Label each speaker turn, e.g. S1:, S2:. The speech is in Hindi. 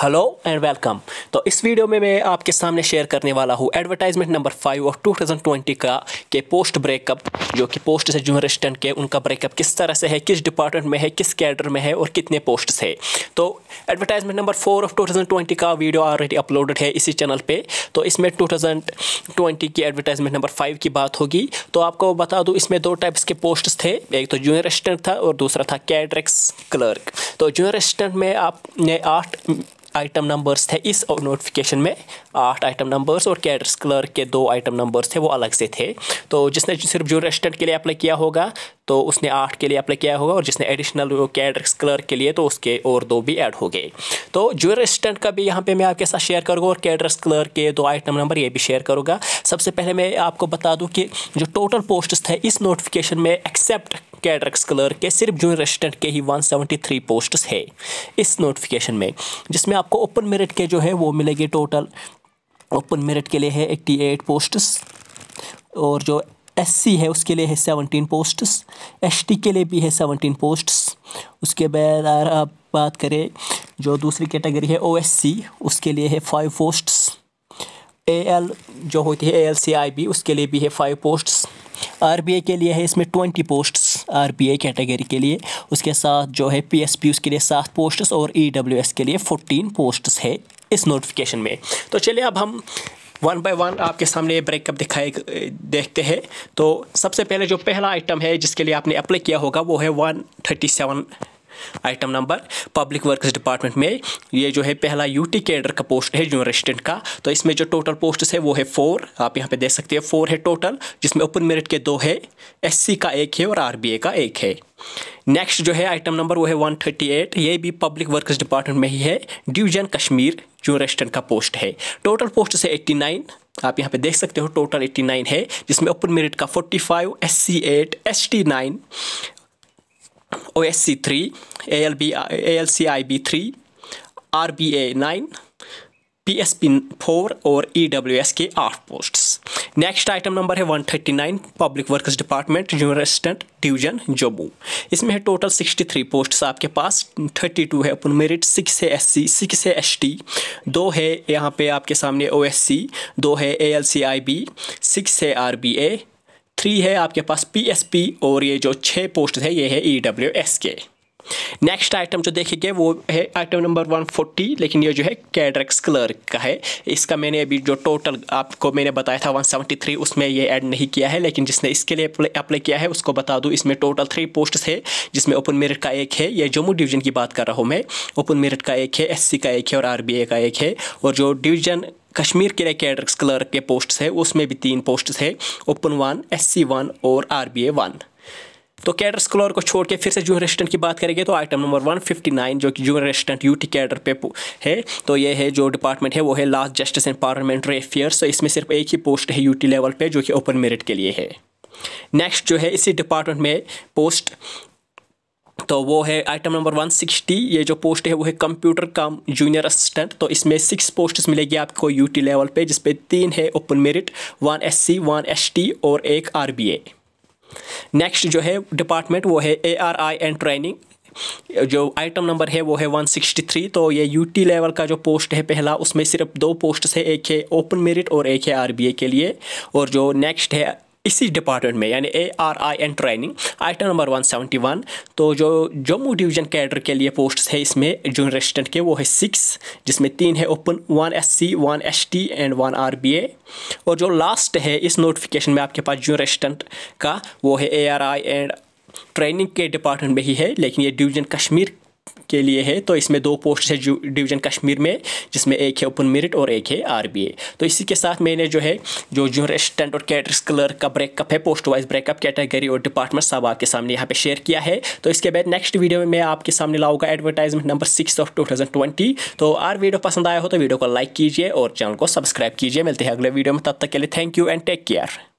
S1: हेलो एंड वेलकम तो इस वीडियो में मैं आपके सामने शेयर करने वाला हूँ एडवर्टाइजमेंट नंबर फाइव ऑफ 2020 का के पोस्ट ब्रेकअप जो कि पोस्ट से जर्नलिस्टन के उनका ब्रेकअप किस तरह से है किस डिपार्टमेंट में है किस कैडर में है और कितने पोस्ट है तो एडवर्टाइजमेंट नंबर फोर ऑफ 2020 का वीडियो ऑलरेडी अपलोडेड है इसी चैनल पर तो इसमें टू की एडवर्टाइजमेंट नंबर फाइव की बात होगी तो आपको बता दूँ इसमें दो टाइप्स के पोस्ट थे एक तो जूनियर असिस्टेंट था और दूसरा था कैडरिक्स क्लर्क तो जूनियर असिस्टेंट में आपने आठ आइटम नंबर्स थे इस नोटिफिकेशन में आठ आइटम नंबर्स और कैडर्स क्लर्क के दो आइटम नंबर्स थे वो अलग से थे तो जिसने सिर्फ जूनियर असिस्टेंट के लिए अप्लाई किया होगा तो उसने आठ के लिए अप्लाई किया होगा और जिसने एडिशनल कैडर्स क्लर्क के लिए तो उसके और दो भी ऐड हो गए तो जूनियर असिस्टेंट का भी यहाँ पे मैं आपके साथ शेयर करूँगा और कैडर्स क्लर्क के दो आइटम नंबर ये भी शेयर करूँगा सबसे पहले मैं आपको बता दूँ कि जो टोटल पोस्ट्स थे इस नोटिफिकेशन में एक्सेप्ट कैडरक्स क्लर्क के सिर्फ जूनियर असिस्टेंट के ही 173 पोस्ट्स है इस नोटिफिकेशन में जिसमें आपको ओपन मेरिट के जो है वो मिलेगी टोटल ओपन मेरिट के लिए है 88 पोस्ट्स और जो एससी है उसके लिए है 17 पोस्ट्स एसटी के लिए भी है 17 पोस्ट्स उसके बाद अगर आप बात करें जो दूसरी कैटेगरी है ओ उसके लिए है फाइव पोस्ट्स एल जो होती है एल सी आई बी उसके लिए भी है फाइव पोस्ट्स आरबीआई के लिए है इसमें ट्वेंटी पोस्ट्स आरबीआई कैटेगरी के लिए उसके साथ जो है पीएसपी उसके लिए सात पोस्ट्स और ईडब्ल्यूएस के लिए फोर्टीन पोस्ट्स है इस नोटिफिकेशन में तो चलिए अब हम वन बाय वन आपके सामने ब्रेकअप दिखाए देखते हैं तो सबसे पहले जो पहला आइटम है जिसके लिए आपने अप्लाई किया होगा वो है one thirty seven item number public works department में ये जो है पहला यूटी कैडर का पोस्ट है जूनियर असिस्टेंट का तो इसमें जो टोटल पोस्ट है वो है फोर आप यहाँ पे देख सकते हैं फोर है टोटल जिसमें ओपन मेरिट के दो है एससी का एक है और आरबीए का एक है नेक्स्ट जो है आइटम नंबर वो है वन ये भी पब्लिक वर्कस डिपार्टमेंट में ही है डिवीजन कश्मीर जो असिस्टेंट का पोस्ट है टोटल पोस्ट से एट्टी आप यहाँ पे देख सकते हो टोटल 89 है जिसमें ओपन मेरिट का 45 S C eight S T nine OSC3, ALB, ALCIB3, RBA9, PSP4 और EWS के आठ पोस्ट्स नेक्स्ट आइटम नंबर है 139 public workers department junior assistant division Jammu इसमें है टोटल 63 पोस्ट्स आपके पास 32 है अपन मेरिट सिक्स है एस सी सिक्स है एस टी दो है यहाँ पे आपके सामने ओ एस सी दो है L C I B six है आर बी ए थ्री है आपके पास पी और ये जो छः पोस्ट है ये है एस के नेक्स्ट आइटम जो देखेंगे वो है आइटम नंबर वन फोर्टी लेकिन ये जो है कैडरक्स क्लर्क का है इसका मैंने अभी जो टोटल आपको मैंने बताया था वन सेवेंटी थ्री उसमें ये ऐड नहीं किया है लेकिन जिसने इसके लिए अप्लाई किया है उसको बता दूँ इसमें टोटल थ्री पोस्ट है जिसमें ओपन मेरिट का एक है ये जम्मू डिवीजन की बात कर रहा हूँ मैं ओपन मेरिट का एक है एस का एक है और आर का एक है और जो डिवीजन कश्मीर के लिए कैडर्स क्लर्क के पोस्ट्स है उसमें भी तीन पोस्ट्स है open one S C one और आर बी ए वन तो कैडर्स क्लर्क को छोड़ के फिर से जूनियर असिस्टेंट की बात करेंगे तो item number one fifty nine जो कि जूनियर असिस्टेंट यूटी कैडर पे है तो ये है जो डिपार्टमेंट है वो है last justice and parliamentary affairs तो इसमें सिर्फ एक ही पोस्ट है यूटी लेवल पर जो कि ओपन मेरिट के लिए है नेक्स्ट जो है इसी डिपार्टमेंट में पोस्ट तो वो है आइटम नंबर 160 ये जो पोस्ट है वो है कंप्यूटर का जूनियर असिस्टेंट तो इसमें सिक्स पोस्ट मिलेगी आपको यूटी लेवल पे जिसपे तीन है open merit one SC one ST और एक आरबीए नेक्स्ट जो है डिपार्टमेंट वो है A R I and training जो आइटम नंबर है वो है 163 तो ये यूटी लेवल का जो पोस्ट है पहला उसमें सिर्फ दो पोस्ट है एक है ओपन मेरिट और एक है आरबीए के लिए और जो नेक्स्ट है इसी डिपार्टमेंट में यानी A R I and training item number 171 तो जो जम्मू डिवीजन कैडर के लिए पोस्ट है इसमें जूनियर असिस्टेंट के वो है सिक्स जिसमें तीन है open one S C one S T and one R B A और जो लास्ट है इस नोटिफिकेशन में आपके पास जूनियर असिस्टेंट का वो है A R I and training के डिपार्टमेंट में ही है लेकिन ये डिवीजन कश्मीर के लिए है तो इसमें दो पोस्ट है डिवीज़न कश्मीर में जिसमें एक है ओपन मेरिट और एक है आर तो इसी के साथ मैंने जो है जो जूनियर असिस्टेंट और कैटर क्लर्क का ब्रेकअप है पोस्ट वाइज ब्रेकअप कैटेगरी और डिपार्टमेंट सब आपके सामने यहाँ पर शेयर किया है तो इसके बाद नेक्स्ट वीडियो में मैं आपके सामने लाऊंगा advertisement number six of two thousand twenty तो आर वीडियो पसंद आया हो तो वीडियो को लाइक कीजिए और चैनल को सब्सक्राइब कीजिए मिलते हैं अगले वीडियो में तब तक के लिए thank you and take care